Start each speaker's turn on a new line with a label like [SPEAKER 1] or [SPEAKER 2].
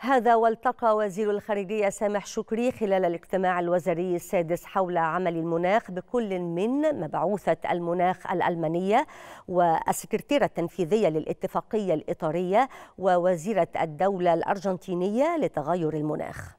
[SPEAKER 1] هذا والتقى وزير الخارجية سامح شكري خلال الاجتماع الوزاري السادس حول عمل المناخ بكل من مبعوثة المناخ الألمانية والسكرتيرة التنفيذية للاتفاقية الإطارية ووزيرة الدولة الأرجنتينية لتغير المناخ